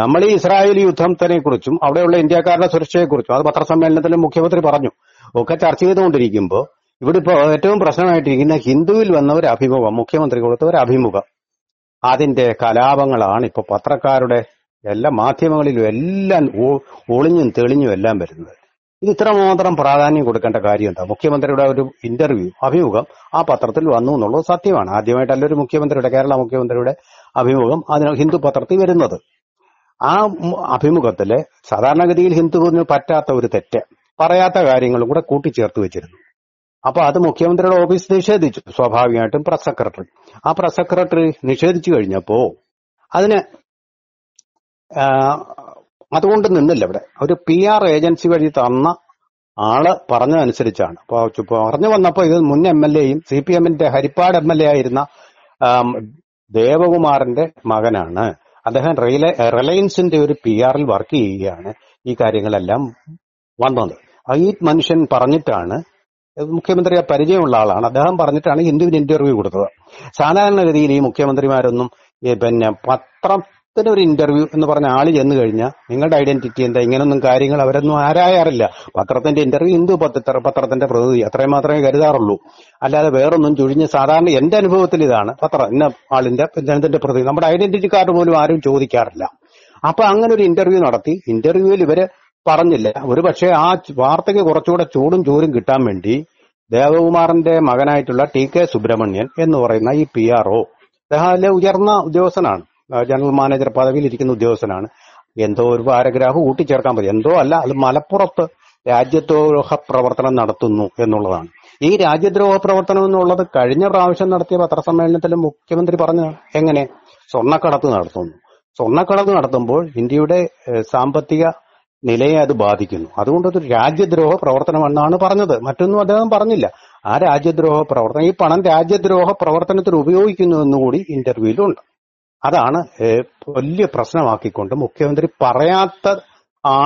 നമ്മൾ ഈ ഇസ്രായേൽ യുദ്ധത്തിനെ കുറിച്ചും അവിടെയുള്ള ഇന്ത്യക്കാരുടെ സുരക്ഷയെക്കുറിച്ചും അത് പത്രസമ്മേളനത്തിൽ മുഖ്യമന്ത്രി പറഞ്ഞു ഒക്കെ ചർച്ച ചെയ്തുകൊണ്ടിരിക്കുമ്പോൾ ഇവിടെ ഇപ്പോൾ ഏറ്റവും പ്രശ്നമായിട്ടിരിക്കുന്ന ഹിന്ദുവിൽ വന്ന ഒരു അഭിമുഖം മുഖ്യമന്ത്രി കൊടുത്ത ഒരു അഭിമുഖം അതിന്റെ കലാപങ്ങളാണ് ഇപ്പൊ പത്രക്കാരുടെ എല്ലാ മാധ്യമങ്ങളിലും എല്ലാം ഒളിഞ്ഞും തെളിഞ്ഞും എല്ലാം വരുന്നത് ഇത് ഇത്രമാത്രം പ്രാധാന്യം കൊടുക്കേണ്ട കാര്യം എന്താ മുഖ്യമന്ത്രിയുടെ ഒരു ഇന്റർവ്യൂ അഭിമുഖം ആ പത്രത്തിൽ വന്നു എന്നുള്ളത് സത്യമാണ് ആദ്യമായിട്ടല്ല ഒരു മുഖ്യമന്ത്രിയുടെ കേരള മുഖ്യമന്ത്രിയുടെ അഭിമുഖം അതിന് ഹിന്ദു പത്രത്തിൽ വരുന്നത് ആ അഭിമുഖത്തില് സാധാരണഗതിയിൽ പറഞ്ഞു പറ്റാത്ത ഒരു തെറ്റ് പറയാത്ത കാര്യങ്ങളും കൂടെ കൂട്ടിച്ചേർത്ത് വെച്ചിരുന്നു അപ്പൊ അത് മുഖ്യമന്ത്രിയുടെ ഓഫീസ് നിഷേധിച്ചു സ്വാഭാവികമായിട്ടും പ്രസ് സെക്രട്ടറി ആ പ്രസ് സെക്രട്ടറി നിഷേധിച്ചു കഴിഞ്ഞപ്പോ അതിന് അതുകൊണ്ട് നിന്നില്ല ഇവിടെ ഒരു പി ആർ ഏജൻസി വഴി തന്ന ആള് പറഞ്ഞതനുസരിച്ചാണ് പറഞ്ഞു വന്നപ്പോ ഇത് മുൻ എം എൽ എയും സി പി എമ്മിന്റെ ഹരിപ്പാട് എം എൽ എ ആയിരുന്ന ദേവകുമാറിന്റെ മകനാണ് അദ്ദേഹം റിലയൻസിന്റെ ഒരു പി ആറിൽ വർക്ക് ചെയ്യുകയാണ് ഈ കാര്യങ്ങളെല്ലാം വന്നത് ഈ മനുഷ്യൻ പറഞ്ഞിട്ടാണ് മുഖ്യമന്ത്രി പരിചയമുള്ള ആളാണ് അദ്ദേഹം പറഞ്ഞിട്ടാണ് ഹിന്ദുവിന് ഇന്റർവ്യൂ കൊടുത്തത് സാധാരണഗതിയിൽ ഈ മുഖ്യമന്ത്രിമാരൊന്നും പിന്നെ പത്രം തന്നെ ഒരു ഇന്റർവ്യൂ എന്ന് പറഞ്ഞ ആള് ചെന്ന് കഴിഞ്ഞാൽ നിങ്ങളുടെ ഐഡന്റിറ്റി എന്താ ഇങ്ങനൊന്നും കാര്യങ്ങൾ അവരൊന്നും ആരായാറില്ല പത്രത്തിന്റെ ഇന്റർവ്യൂ ഹിന്ദു പത്ര പത്രത്തിന്റെ പ്രതിനിധി അത്രയും മാത്രമേ കരുതാറുള്ളൂ അല്ലാതെ വേറൊന്നും ചുഴിഞ്ഞ് സാധാരണ എന്റെ അനുഭവത്തിൽ ഇതാണ് പത്രം ഇന്ന ആളിന്റെ ജനത്തിന്റെ പ്രതിനിധി നമ്മുടെ ഐഡന്റിറ്റി കാർഡ് പോലും ആരും ചോദിക്കാറില്ല അപ്പൊ അങ്ങനെ ഒരു ഇന്റർവ്യൂ നടത്തി ഇന്റർവ്യൂവിൽ ഇവര് പറഞ്ഞില്ല ഒരു പക്ഷേ ആ വാർത്തയ്ക്ക് കുറച്ചുകൂടെ ചൂടും ചോരും കിട്ടാൻ വേണ്ടി ദേവകുമാറിന്റെ മകനായിട്ടുള്ള ടി കെ സുബ്രഹ്മണ്യൻ എന്ന് പറയുന്ന ഈ പി ആർ ഒ അദ്ദേഹം ഉയർന്ന ഉദ്യോഗസ്ഥനാണ് ജനറൽ മാനേജർ പദവിയിൽ ഇരിക്കുന്ന ഉദ്യോഗസ്ഥനാണ് എന്തോ ഒരു പാരഗ്രാഫ് കൂട്ടിച്ചേർക്കാൻ മതി എന്തോ അല്ല അത് മലപ്പുറത്ത് രാജ്യദ്രോഹ പ്രവർത്തനം നടത്തുന്നു എന്നുള്ളതാണ് ഈ രാജ്യദ്രോഹ പ്രവർത്തനം എന്നുള്ളത് കഴിഞ്ഞ പ്രാവശ്യം നടത്തിയ പത്രസമ്മേളനത്തിൽ മുഖ്യമന്ത്രി പറഞ്ഞ എങ്ങനെ സ്വർണ്ണക്കടത്ത് നടത്തുന്നു സ്വർണ്ണക്കടത്ത് നടത്തുമ്പോൾ ഇന്ത്യയുടെ സാമ്പത്തിക നിലയെ അത് ബാധിക്കുന്നു അതുകൊണ്ട് അത് രാജ്യദ്രോഹ പ്രവർത്തനമെന്നാണ് പറഞ്ഞത് മറ്റൊന്നും അദ്ദേഹം പറഞ്ഞില്ല ആ രാജ്യദ്രോഹ പ്രവർത്തനം ഈ പണം രാജ്യദ്രോഹ പ്രവർത്തനത്തിന് ഉപയോഗിക്കുന്നു എന്നുകൂടി ഇന്റർവ്യൂവിലുണ്ട് അതാണ് വലിയ പ്രശ്നമാക്കിക്കൊണ്ട് മുഖ്യമന്ത്രി പറയാത്ത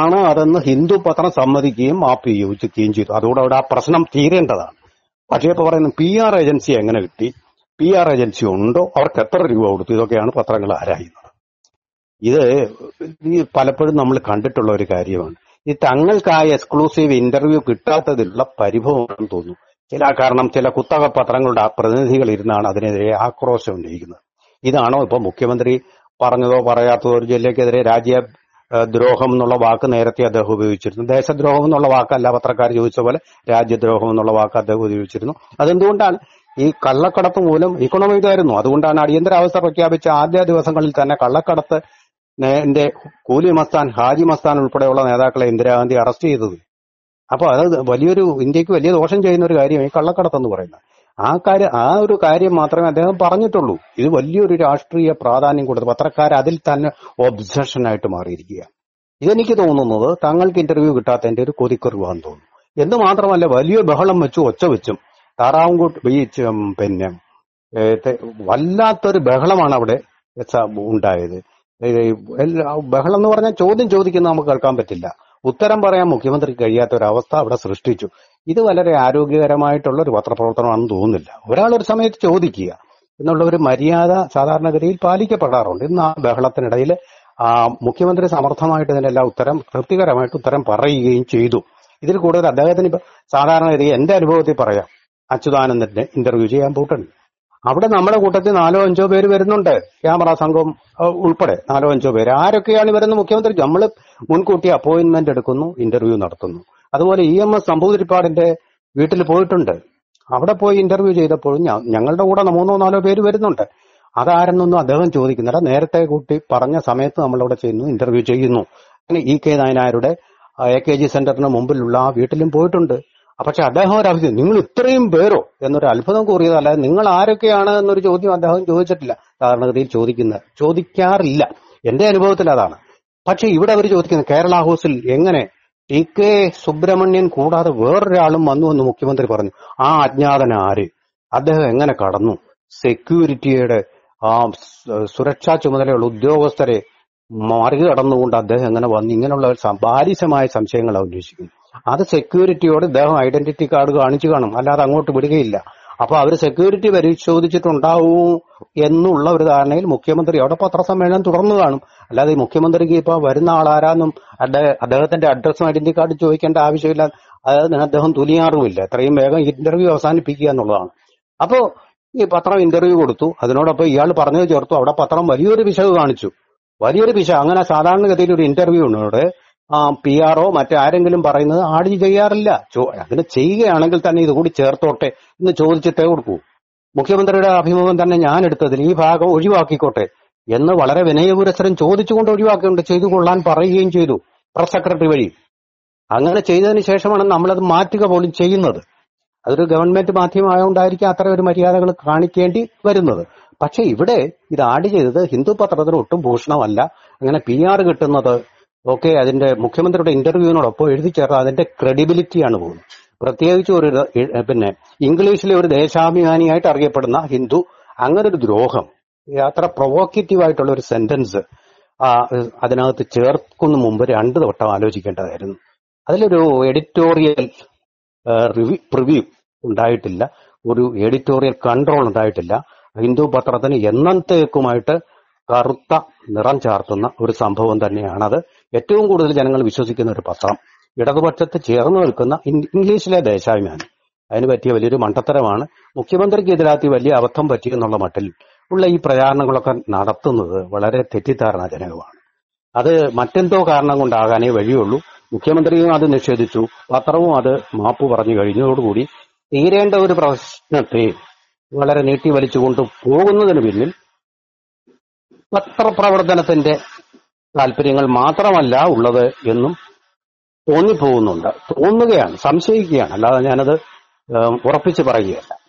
ആണ് അതെന്ന് ഹിന്ദു പത്രം സമ്മതിക്കുകയും മാപ്പ് യോജിക്കുകയും ചെയ്തു അതുകൊണ്ട് അവിടെ ആ പ്രശ്നം തീരേണ്ടതാണ് പക്ഷേ ഇപ്പൊ പറയുന്നത് പി ആർ ഏജൻസി എങ്ങനെ കിട്ടി പി ആർ ഏജൻസി ഉണ്ടോ അവർക്ക് എത്ര രൂപ കൊടുത്തു ഇതൊക്കെയാണ് പത്രങ്ങൾ ആരായുന്നത് ഇത് പലപ്പോഴും നമ്മൾ കണ്ടിട്ടുള്ള ഒരു കാര്യമാണ് ഈ തങ്ങൾക്കായ എക്സ്ക്ലൂസീവ് ഇന്റർവ്യൂ കിട്ടാത്തതിലുള്ള പരിഭവമാണെന്ന് തോന്നുന്നു ചില കാരണം ചില കുത്തക പത്രങ്ങളുടെ പ്രതിനിധികൾ ഇരുന്നാണ് അതിനെതിരെ ആക്രോശം ഉന്നയിക്കുന്നത് ഇതാണോ ഇപ്പൊ മുഖ്യമന്ത്രി പറഞ്ഞതോ പറയാത്തതോ ഒരു ജില്ലക്കെതിരെ രാജ്യ ദ്രോഹം എന്നുള്ള വാക്ക് നേരത്തെ അദ്ദേഹം ഉപയോഗിച്ചിരുന്നു ദേശദ്രോഹം എന്നുള്ള വാക്കല്ല പത്രക്കാർ ചോദിച്ച പോലെ രാജ്യദ്രോഹം എന്നുള്ള വാക്ക് അദ്ദേഹം ഉപയോഗിച്ചിരുന്നു അതെന്തുകൊണ്ടാണ് ഈ കള്ളക്കടത്ത് മൂലം ഇക്കോണമി ഇതായിരുന്നു അതുകൊണ്ടാണ് അടിയന്തരാവസ്ഥ പ്രഖ്യാപിച്ച ആദ്യ ദിവസങ്ങളിൽ തന്നെ കള്ളക്കടത്ത് എന്റെ കൂലി മസ്താൻ ഹാജി മസ്താൻ ഉൾപ്പെടെയുള്ള നേതാക്കളെ ഇന്ദിരാഗാന്ധി അറസ്റ്റ് ചെയ്തത് അപ്പോൾ അത് വലിയൊരു ഇന്ത്യക്ക് വലിയ ദോഷം ചെയ്യുന്ന ഒരു കാര്യമാണ് ഈ കള്ളക്കടത്ത് എന്ന് പറയുന്നത് ആ കാര്യം ആ ഒരു കാര്യം മാത്രമേ അദ്ദേഹം പറഞ്ഞിട്ടുള്ളൂ ഇത് വലിയൊരു രാഷ്ട്രീയ പ്രാധാന്യം കൊടുത്ത് പത്രക്കാർ അതിൽ തന്നെ ആയിട്ട് മാറിയിരിക്കുക ഇതെനിക്ക് തോന്നുന്നത് താങ്കൾക്ക് ഇന്റർവ്യൂ കിട്ടാത്തതിന്റെ ഒരു കൊതിക്കുറിവാന്ന് തോന്നുന്നു എന്ന് മാത്രമല്ല വലിയ ബഹളം വെച്ചു ഒച്ച വെച്ചും താറാവുംകൂട്ട് ബീച്ച് പിന്നെ വല്ലാത്തൊരു ബഹളമാണ് അവിടെ ഉണ്ടായത് ബഹളം എന്ന് പറഞ്ഞാൽ ചോദ്യം ചോദിക്കുന്നത് നമുക്ക് കേൾക്കാൻ പറ്റില്ല ഉത്തരം പറയാൻ മുഖ്യമന്ത്രി കഴിയാത്ത ഒരവസ്ഥ അവിടെ സൃഷ്ടിച്ചു ഇത് വളരെ ആരോഗ്യകരമായിട്ടുള്ള ഒരു പത്രപ്രവർത്തനമാണെന്ന് തോന്നുന്നില്ല ഒരാൾ ഒരു സമയത്ത് ചോദിക്കുക എന്നുള്ള ഒരു മര്യാദ സാധാരണഗതിയിൽ പാലിക്കപ്പെടാറുണ്ട് ഇന്ന് ആ ബഹളത്തിനിടയിൽ മുഖ്യമന്ത്രി സമർത്ഥമായിട്ട് ഇതിനെല്ലാം ഉത്തരം തൃപ്തികരമായിട്ട് ഉത്തരം പറയുകയും ചെയ്തു ഇതിൽ കൂടുതൽ അദ്ദേഹത്തിന് സാധാരണഗതിയിൽ എന്റെ അനുഭവത്തിൽ പറയാം അച്യുതാനന്ദന്റെ ഇന്റർവ്യൂ ചെയ്യാൻ പോയിട്ടുണ്ട് അവിടെ നമ്മുടെ കൂട്ടത്തിൽ നാലോ അഞ്ചോ പേര് വരുന്നുണ്ട് ക്യാമറ സംഘം ഉൾപ്പെടെ നാലോ അഞ്ചോ പേര് ആരൊക്കെയാണ് വരുന്നത് മുഖ്യമന്ത്രി നമ്മൾ മുൻകൂട്ടി അപ്പോയിന്റ്മെന്റ് എടുക്കുന്നു ഇന്റർവ്യൂ നടത്തുന്നു അതുപോലെ ഇ e എം എസ് നമ്പൂതിരിപ്പാടിന്റെ വീട്ടിൽ പോയിട്ടുണ്ട് അവിടെ പോയി ഇന്റർവ്യൂ ചെയ്തപ്പോൾ ഞങ്ങളുടെ കൂടെ മൂന്നോ നാലോ പേര് വരുന്നുണ്ട് അതാരെന്നൊന്നും അദ്ദേഹം ചോദിക്കുന്നില്ല നേരത്തെ കൂട്ടി പറഞ്ഞ സമയത്ത് നമ്മളവിടെ ചെയ്യുന്നു ഇന്റർവ്യൂ ചെയ്യുന്നു അങ്ങനെ ഇ e കെ നായനാരുടെ എ കെ ജി സെന്ററിന് മുമ്പിലുള്ള ആ വീട്ടിലും പോയിട്ടുണ്ട് പക്ഷെ അദ്ദേഹം ഒരു അഭിപ്രായം നിങ്ങൾ ഇത്രയും പേരോ എന്നൊരു അത്ഭുതം കൂറിയതല്ല നിങ്ങൾ ആരൊക്കെയാണ് എന്നൊരു ചോദ്യം അദ്ദേഹം ചോദിച്ചിട്ടില്ല സാധാരണഗതിയിൽ ചോദിക്കുന്നത് ചോദിക്കാറില്ല എന്റെ അനുഭവത്തിൽ അതാണ് പക്ഷെ ഇവിടെ അവർ ചോദിക്കുന്നത് കേരള ഹൗസിൽ എങ്ങനെ ഇ കെ സുബ്രഹ്മണ്യൻ കൂടാതെ വേറൊരാളും വന്നു എന്ന് മുഖ്യമന്ത്രി പറഞ്ഞു ആ അജ്ഞാതൻ ആര് അദ്ദേഹം എങ്ങനെ കടന്നു സെക്യൂരിറ്റിയുടെ ആ സുരക്ഷാ ചുമതലയുള്ള ഉദ്യോഗസ്ഥരെ മറികടന്നുകൊണ്ട് അദ്ദേഹം എങ്ങനെ വന്നു ഇങ്ങനെയുള്ള ബാലിശമായ സംശയങ്ങൾ അന്വേഷിക്കുന്നു അത് സെക്യൂരിറ്റിയോട് ഇദ്ദേഹം ഐഡന്റിറ്റി കാർഡ് കാണിച്ചു കാണും അല്ലാതെ അങ്ങോട്ട് വിടുകയില്ല അപ്പൊ അവർ സെക്യൂരിറ്റി പരിശോധിച്ചിട്ടുണ്ടാവൂ എന്നുള്ള ഒരു ധാരണയിൽ മുഖ്യമന്ത്രി അവിടെ പത്രസമ്മേളനം തുടർന്നു കാണും അല്ലാതെ മുഖ്യമന്ത്രിക്ക് ഇപ്പൊ വരുന്ന ആളാരാന്നും അദ്ദേഹത്തിന്റെ അഡ്രസ്സും ഐഡന്റി കാർഡ് ചോദിക്കേണ്ട ആവശ്യമില്ല അതായത് അദ്ദേഹം തുനിയാറുമില്ല എത്രയും വേഗം ഇന്റർവ്യൂ അവസാനിപ്പിക്കുക എന്നുള്ളതാണ് അപ്പോ ഈ പത്രം ഇന്റർവ്യൂ കൊടുത്തു അതിനോടൊപ്പം ഇയാൾ പറഞ്ഞത് ചേർത്തു അവിടെ പത്രം വലിയൊരു പിശക് കാണിച്ചു വലിയൊരു പിശ അങ്ങനെ സാധാരണഗതിയിൽ ഒരു ഇന്റർവ്യൂ ഉണ്ട് ആ പി ആർ ഒ മറ്റാരെങ്കിലും പറയുന്നത് ആഡ് ചെയ്യാറില്ല അങ്ങനെ ചെയ്യുകയാണെങ്കിൽ തന്നെ ഇത് കൂടി ചേർത്തോട്ടെ എന്ന് ചോദിച്ചിട്ടേ കൊടുക്കൂ മുഖ്യമന്ത്രിയുടെ അഭിമുഖം തന്നെ ഞാൻ എടുത്തതിൽ ഈ ഭാഗം ഒഴിവാക്കിക്കോട്ടെ എന്ന് വളരെ വിനയപുരസരം ചോദിച്ചുകൊണ്ട് ഒഴിവാക്കിയുണ്ട് ചെയ്തു കൊള്ളാൻ പറയുകയും ചെയ്തു പ്രസ് സെക്രട്ടറി വഴി അങ്ങനെ ചെയ്തതിന് ശേഷമാണ് നമ്മളത് മാറ്റുക പോലും ചെയ്യുന്നത് അതൊരു ഗവൺമെന്റ് മാധ്യമമായതുകൊണ്ടായിരിക്കും അത്ര ഒരു മര്യാദകൾ കാണിക്കേണ്ടി വരുന്നത് പക്ഷെ ഇവിടെ ഇത് ആഡ് ചെയ്തത് ഹിന്ദു പത്രത്തിന് ഒട്ടും ഭൂഷണമല്ല അങ്ങനെ പി ആർ കിട്ടുന്നത് ഒക്കെ അതിന്റെ മുഖ്യമന്ത്രിയുടെ ഇന്റർവ്യൂവിനോടൊപ്പം എഴുതി ചേർത്ത് അതിന്റെ ക്രെഡിബിലിറ്റിയാണ് പോകുന്നത് പ്രത്യേകിച്ച് ഒരു പിന്നെ ഇംഗ്ലീഷിലെ ഒരു ദേശാഭിമാനിയായിട്ട് അറിയപ്പെടുന്ന ഹിന്ദു അങ്ങനെ ഒരു ദ്രോഹം അത്ര പ്രൊവോക്കേറ്റീവ് ആയിട്ടുള്ള ഒരു സെന്റൻസ് അതിനകത്ത് ചേർക്കുന്ന മുമ്പ് രണ്ട് വട്ടം ആലോചിക്കേണ്ടതായിരുന്നു അതിലൊരു എഡിറ്റോറിയൽ പ്രിവ്യൂ ഉണ്ടായിട്ടില്ല ഒരു എഡിറ്റോറിയൽ കൺട്രോൾ ഉണ്ടായിട്ടില്ല ഹിന്ദു പത്രത്തിന് എന്നത്തേക്കുമായിട്ട് കറുത്ത നിറം ചാർത്തുന്ന ഒരു സംഭവം തന്നെയാണത് ഏറ്റവും കൂടുതൽ ജനങ്ങൾ വിശ്വസിക്കുന്ന ഒരു പത്രം ഇടതുപക്ഷത്ത് ചേർന്ന് നിൽക്കുന്ന ഇംഗ്ലീഷിലെ ദേശാഭിമാനി അതിന് പറ്റിയ വലിയൊരു മണ്ടത്തരമാണ് മുഖ്യമന്ത്രിക്ക് എതിരാത്തി വലിയ അബദ്ധം പറ്റി എന്നുള്ള മട്ടിൽ ഉള്ള ഈ പ്രചാരണങ്ങളൊക്കെ നടത്തുന്നത് വളരെ ജനകമാണ് അത് മറ്റെന്തോ കാരണം കൊണ്ടാകാനേ വഴിയുള്ളൂ മുഖ്യമന്ത്രിയും അത് നിഷേധിച്ചു പത്രവും അത് മാപ്പ് പറഞ്ഞു കഴിഞ്ഞതോടുകൂടി തീരേണ്ട ഒരു പ്രശ്നത്തെ വളരെ നീട്ടി വലിച്ചുകൊണ്ട് പോകുന്നതിന് പിന്നിൽ പത്രപ്രവർത്തനത്തിന്റെ താല്പര്യങ്ങൾ മാത്രമല്ല ഉള്ളത് എന്നും തോന്നിപ്പോകുന്നുണ്ട് തോന്നുകയാണ് സംശയിക്കുകയാണ് അല്ലാതെ ഞാനത് ഉറപ്പിച്ച് പറയുകയല്ല